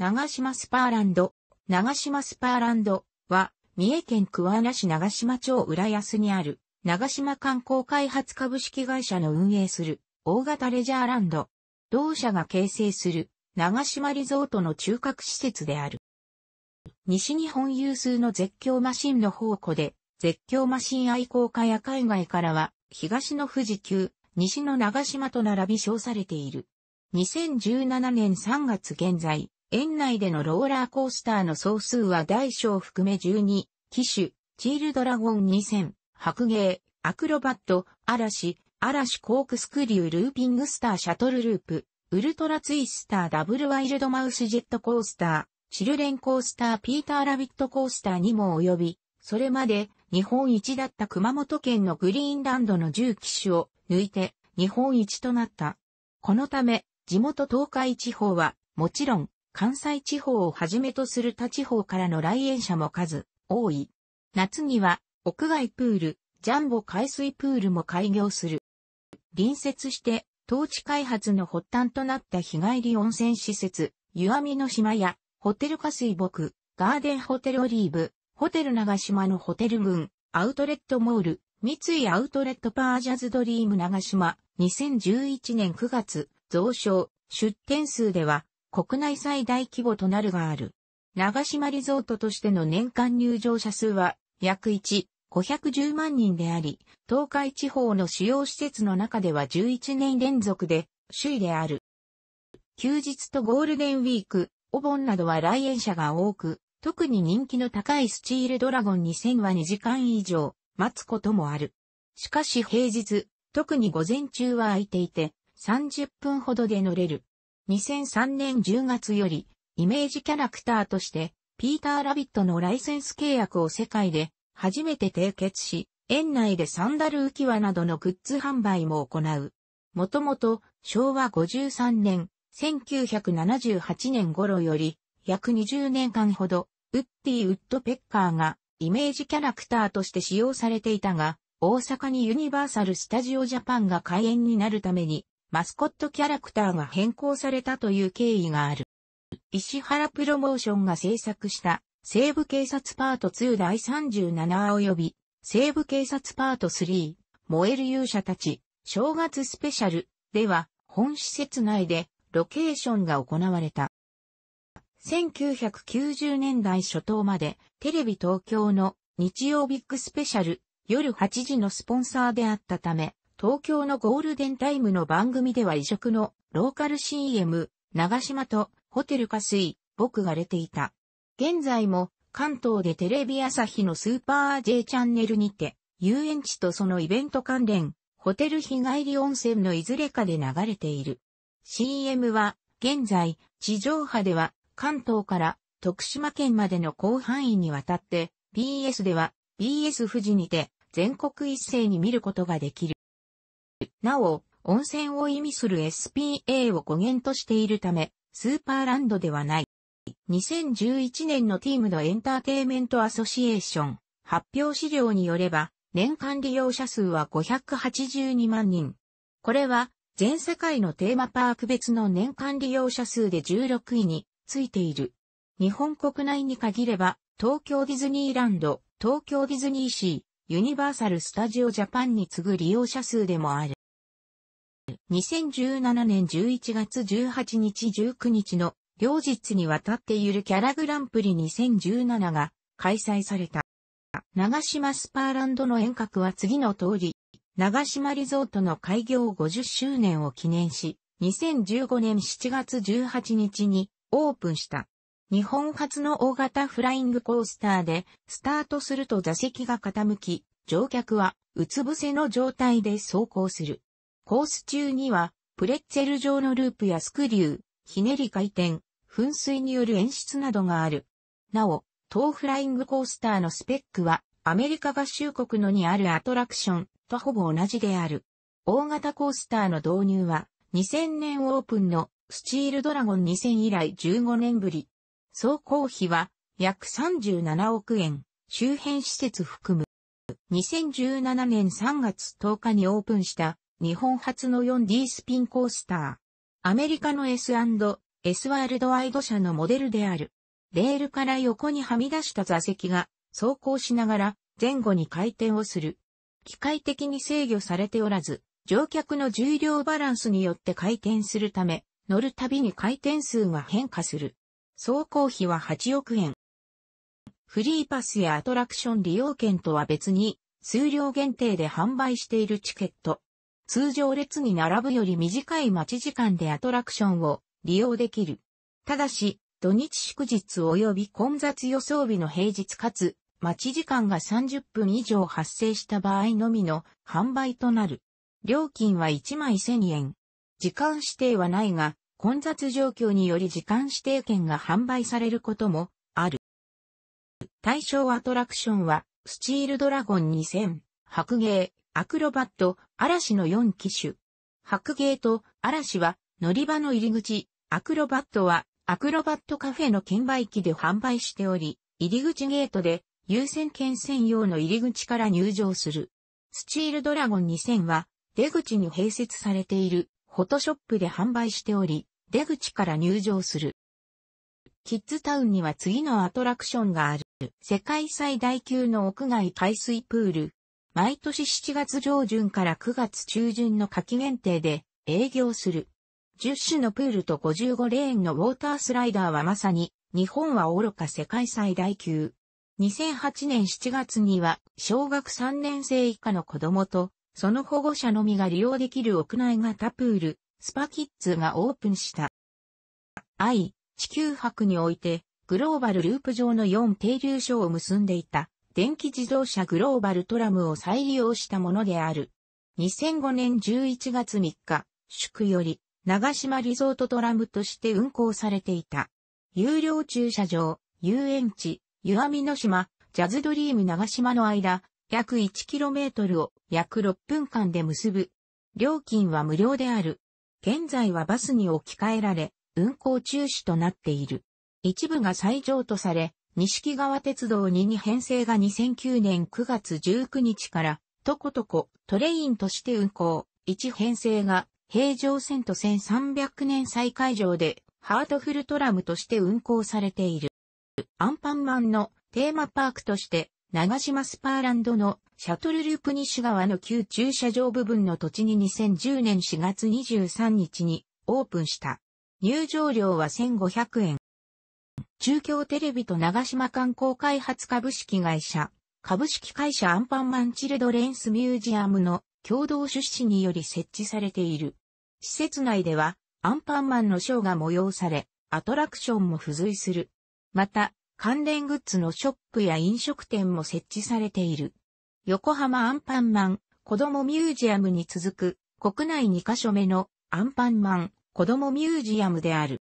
長島スパーランド、長島スパーランドは、三重県桑名市長島町浦安にある、長島観光開発株式会社の運営する、大型レジャーランド。同社が形成する、長島リゾートの中核施設である。西日本有数の絶叫マシンの宝庫で、絶叫マシン愛好家や海外からは、東の富士急、西の長島と並び称されている。2017年3月現在、園内でのローラーコースターの総数は大小含め12、機種、チールドラゴン2000、白芸、アクロバット、嵐、嵐コークスクリュールーピングスターシャトルループ、ウルトラツイスターダブルワイルドマウスジェットコースター、チルレンコースターピーターラビットコースターにも及び、それまで日本一だった熊本県のグリーンランドの10機種を抜いて日本一となった。このため、地元東海地方は、もちろん、関西地方をはじめとする他地方からの来園者も数多い。夏には屋外プール、ジャンボ海水プールも開業する。隣接して当地開発の発端となった日帰り温泉施設、湯あみの島やホテル化水木、ガーデンホテルオリーブ、ホテル長島のホテル群、アウトレットモール、三井アウトレットパージャズドリーム長島、2011年9月、増床、出店数では、国内最大規模となるがある。長島リゾートとしての年間入場者数は約1、510万人であり、東海地方の主要施設の中では11年連続で首位である。休日とゴールデンウィーク、お盆などは来園者が多く、特に人気の高いスチールドラゴン2000は2時間以上待つこともある。しかし平日、特に午前中は空いていて、30分ほどで乗れる。2003年10月より、イメージキャラクターとして、ピーター・ラビットのライセンス契約を世界で初めて締結し、園内でサンダル浮き輪などのグッズ販売も行う。もともと昭和53年、1978年頃より約20年間ほど、ウッディ・ウッドペッカーがイメージキャラクターとして使用されていたが、大阪にユニバーサル・スタジオ・ジャパンが開園になるためにマスコットキャラクターが変更されたという経緯がある。石原プロモーションが制作した西部警察パート2第37及び西部警察パート3燃える勇者たち正月スペシャルでは本施設内でロケーションが行われた。1990年代初頭までテレビ東京の日曜ビッグスペシャル夜8時のスポンサーであったため東京のゴールデンタイムの番組では異色のローカル CM、長島とホテル加水、僕が出ていた。現在も関東でテレビ朝日のスーパー J チャンネルにて、遊園地とそのイベント関連、ホテル日帰り温泉のいずれかで流れている。CM は、現在、地上波では、関東から徳島県までの広範囲にわたって、BS では、BS 富士にて、全国一斉に見ることができる。なお、温泉を意味する SPA を語源としているため、スーパーランドではない。2011年のティームのエンターテイメントアソシエーション発表資料によれば、年間利用者数は582万人。これは、全世界のテーマパーク別の年間利用者数で16位についている。日本国内に限れば、東京ディズニーランド、東京ディズニーシー、ユニバーサル・スタジオ・ジャパンに次ぐ利用者数でもある。2017年11月18日19日の両日にわたってゆるキャラグランプリ2017が開催された。長島スパーランドの遠隔は次の通り、長島リゾートの開業50周年を記念し、2015年7月18日にオープンした。日本初の大型フライングコースターで、スタートすると座席が傾き、乗客はうつ伏せの状態で走行する。コース中には、プレッツェル状のループやスクリュー、ひねり回転、噴水による演出などがある。なお、トーフライングコースターのスペックは、アメリカ合衆国のにあるアトラクションとほぼ同じである。大型コースターの導入は、2000年オープンのスチールドラゴン2000以来15年ぶり。総工費は約37億円、周辺施設含む。2017年3月10日にオープンした日本初の 4D スピンコースター。アメリカの S&S ワールドワイド社のモデルである。レールから横にはみ出した座席が走行しながら前後に回転をする。機械的に制御されておらず、乗客の重量バランスによって回転するため、乗るたびに回転数が変化する。走行費は8億円。フリーパスやアトラクション利用券とは別に、数量限定で販売しているチケット、通常列に並ぶより短い待ち時間でアトラクションを利用できる。ただし、土日祝日及び混雑予想日の平日かつ、待ち時間が30分以上発生した場合のみの販売となる。料金は1枚1000円。時間指定はないが、混雑状況により時間指定券が販売されることもある。対象アトラクションは、スチールドラゴン2000、白芸、アクロバット、嵐の4機種。白ゲート、嵐は乗り場の入り口、アクロバットはアクロバットカフェの券売機で販売しており、入り口ゲートで優先券専用の入り口から入場する。スチールドラゴン2000は出口に併設されているフォトショップで販売しており、出口から入場する。キッズタウンには次のアトラクションがある。世界最大級の屋外海水プール、毎年7月上旬から9月中旬の夏季限定で営業する。10種のプールと55レーンのウォータースライダーはまさに日本は愚か世界最大級。2008年7月には小学3年生以下の子供とその保護者のみが利用できる屋内型プール、スパキッズがオープンした。愛、地球博においてグローバルループ上の4停留所を結んでいた電気自動車グローバルトラムを再利用したものである。2005年11月3日、宿より、長島リゾートトラムとして運行されていた。有料駐車場、遊園地、湯浴みの島、ジャズドリーム長島の間、約 1km を約6分間で結ぶ。料金は無料である。現在はバスに置き換えられ、運行中止となっている。一部が再譲渡され、西木川鉄道2に編成が2009年9月19日から、とことこトレインとして運行。1編成が、平常線と1300年再開場で、ハートフルトラムとして運行されている。アンパンマンのテーマパークとして、長島スパーランドのシャトルループ西川の旧駐車場部分の土地に2010年4月23日にオープンした。入場料は1500円。中京テレビと長島観光開発株式会社、株式会社アンパンマンチルドレンスミュージアムの共同出資により設置されている。施設内では、アンパンマンのショーが催され、アトラクションも付随する。また、関連グッズのショップや飲食店も設置されている。横浜アンパンマン子供ミュージアムに続く国内2カ所目のアンパンマン子供ミュージアムである。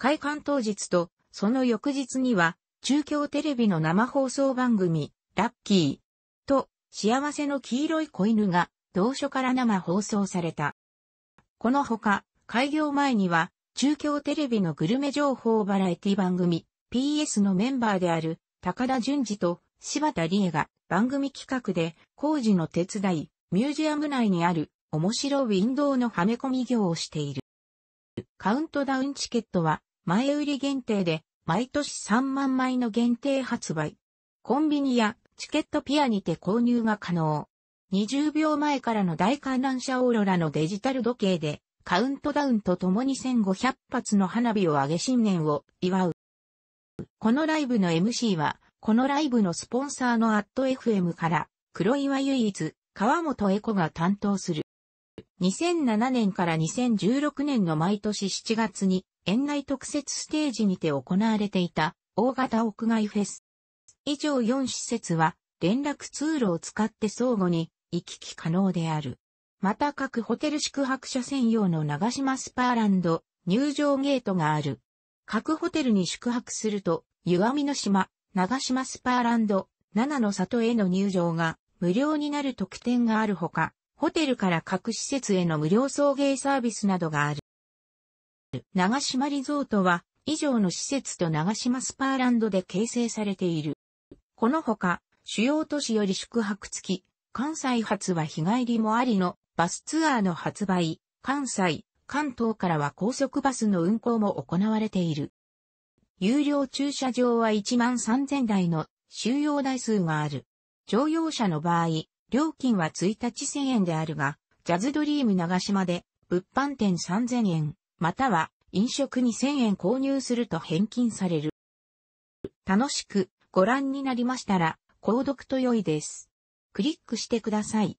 開館当日と、その翌日には、中京テレビの生放送番組、ラッキーと、幸せの黄色い子犬が、同所から生放送された。このほか、開業前には、中京テレビのグルメ情報バラエティ番組、PS のメンバーである、高田淳二と柴田理恵が番組企画で工事の手伝い、ミュージアム内にある面白ウィンドウのはめ込み業をしている。カウントダウンチケットは前売り限定で毎年3万枚の限定発売。コンビニやチケットピアにて購入が可能。20秒前からの大観覧車オーロラのデジタル時計でカウントダウンとともに1500発の花火を上げ新年を祝う。このライブの MC は、このライブのスポンサーのアット FM から黒岩唯一、川本恵子が担当する。2007年から2016年の毎年7月に園内特設ステージにて行われていた大型屋外フェス。以上4施設は連絡通路を使って相互に行き来可能である。また各ホテル宿泊者専用の長島スパーランド入場ゲートがある。各ホテルに宿泊すると、湯上の島、長島スパーランド、七の里への入場が無料になる特典があるほか、ホテルから各施設への無料送迎サービスなどがある。長島リゾートは、以上の施設と長島スパーランドで形成されている。このほか、主要都市より宿泊付き、関西発は日帰りもありのバスツアーの発売、関西、関東からは高速バスの運行も行われている。有料駐車場は1万3000台の収容台数がある。乗用車の場合、料金は1日1000円であるが、ジャズドリーム長島で、物販店3000円、または飲食2000円購入すると返金される。楽しくご覧になりましたら、購読と良いです。クリックしてください。